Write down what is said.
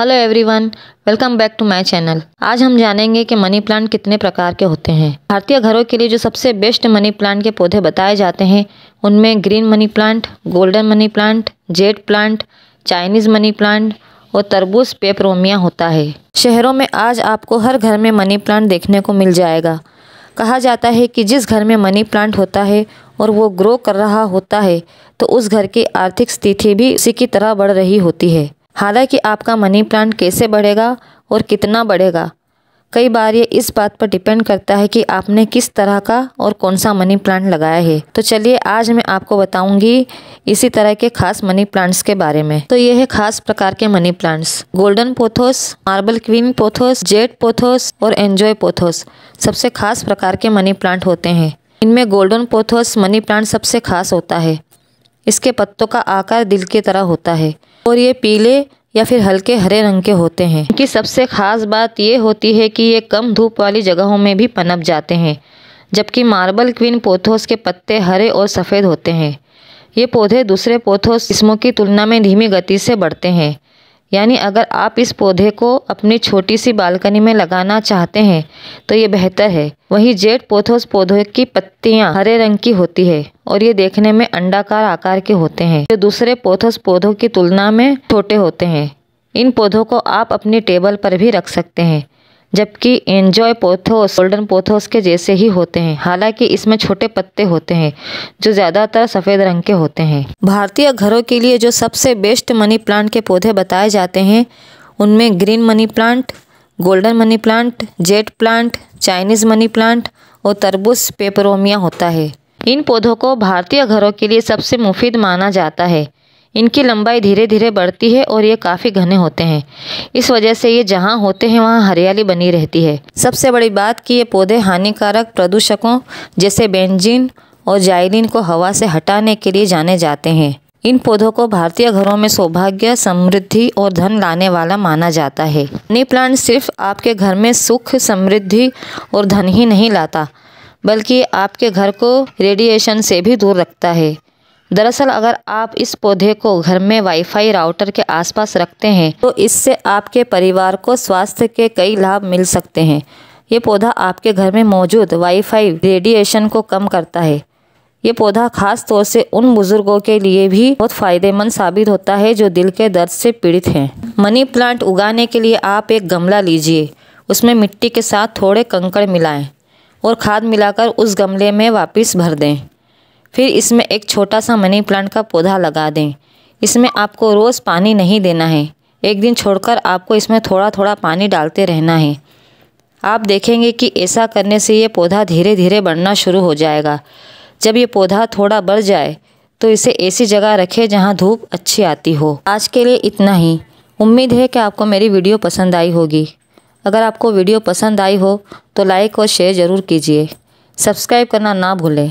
hello everyone welcome back to my channel आज हम जानेंगे कि मनी प्लांट कितने प्रकार के होते हैं भारतीय घरों के लिए जो सबसे बेस्ट मनी प्लांट के पौधे बताए जाते हैं उनमें green money plant golden money plant jade plant Chinese money plant और तरबूज पेपरोमिया होता है शहरों में आज आपको हर घर में मनी प्लांट देखने को मिल जाएगा कहा जाता है कि जिस घर में मनी प्लांट होता है और वो ग्रो कर रहा होता है तो उस घर की आर्थिक स्थिति भी उसी की तरह बढ़ रही होती है हालांकि आपका मनी प्लांट कैसे बढ़ेगा और कितना बढ़ेगा कई बार ये इस बात पर डिपेंड करता है कि आपने किस तरह का और कौन सा मनी प्लांट लगाया है तो चलिए आज मैं आपको बताऊंगी इसी तरह के खास मनी प्लांट्स के बारे में तो ये है खास प्रकार के money plants golden pothos marble queen pothos jade pothos और एंजॉय पोथोस सबसे खास प्रकार के मनी प्लांट होते हैं इनमें गोल्डन पोथोस मनी प्लांट सबसे खास होता है इसके पत्तों का आकार दिल की तरह होता है और ये पीले या फिर हल्के हरे रंग के होते हैं इनकी सबसे ख़ास बात ये होती है कि ये कम धूप वाली जगहों में भी पनप जाते हैं जबकि मार्बल क्वीन पोथोस के पत्ते हरे और सफ़ेद होते हैं ये पौधे दूसरे पोथोस किस्मों की तुलना में धीमी गति से बढ़ते हैं यानी अगर आप इस पौधे को अपनी छोटी सी बालकनी में लगाना चाहते हैं तो ये बेहतर है वहीं जेट पोथोस पौधों की पत्तियां हरे रंग की होती है और ये देखने में अंडाकार आकार के होते हैं जो दूसरे पोथोस पौधों की तुलना में छोटे होते हैं इन पौधों को आप अपने टेबल पर भी रख सकते हैं जबकि एंजॉय पोथोस गोल्डन पोथोस के जैसे ही होते हैं हालांकि इसमें छोटे पत्ते होते हैं जो ज़्यादातर सफ़ेद रंग के होते हैं भारतीय घरों के लिए जो सबसे बेस्ट मनी प्लांट के पौधे बताए जाते हैं उनमें green money plant golden money plant jade plant Chinese money plant और तरबूज पेपरोमिया होता है इन पौधों को भारतीय घरों के लिए सबसे मुफीद माना जाता है इनकी लंबाई धीरे धीरे बढ़ती है और ये काफ़ी घने होते हैं इस वजह से ये जहाँ होते हैं वहाँ हरियाली बनी रहती है सबसे बड़ी बात कि ये पौधे हानिकारक प्रदूषकों जैसे बेंजिन और जायलिन को हवा से हटाने के लिए जाने जाते हैं इन पौधों को भारतीय घरों में सौभाग्य समृद्धि और धन लाने वाला माना जाता है नी प्लांट सिर्फ आपके घर में सुख समृद्धि और धन ही नहीं लाता बल्कि आपके घर को रेडिएशन से भी दूर रखता है दरअसल अगर आप इस पौधे को घर में वाईफाई राउटर के आसपास रखते हैं तो इससे आपके परिवार को स्वास्थ्य के कई लाभ मिल सकते हैं ये पौधा आपके घर में मौजूद वाईफाई रेडिएशन को कम करता है ये पौधा खास तौर से उन बुजुर्गों के लिए भी बहुत फायदेमंद साबित होता है जो दिल के दर्द से पीड़ित हैं मनी प्लांट उगाने के लिए आप एक गमला लीजिए उसमें मिट्टी के साथ थोड़े कंकड़ मिलाएं और खाद मिलाकर उस गमले में वापस भर दें फिर इसमें एक छोटा सा मनी प्लांट का पौधा लगा दें इसमें आपको रोज़ पानी नहीं देना है एक दिन छोड़कर आपको इसमें थोड़ा थोड़ा पानी डालते रहना है आप देखेंगे कि ऐसा करने से ये पौधा धीरे धीरे बढ़ना शुरू हो जाएगा जब ये पौधा थोड़ा बढ़ जाए तो इसे ऐसी जगह रखें जहाँ धूप अच्छी आती हो आज के लिए इतना ही उम्मीद है कि आपको मेरी वीडियो पसंद आई होगी अगर आपको वीडियो पसंद आई हो तो लाइक और शेयर ज़रूर कीजिए सब्सक्राइब करना ना भूलें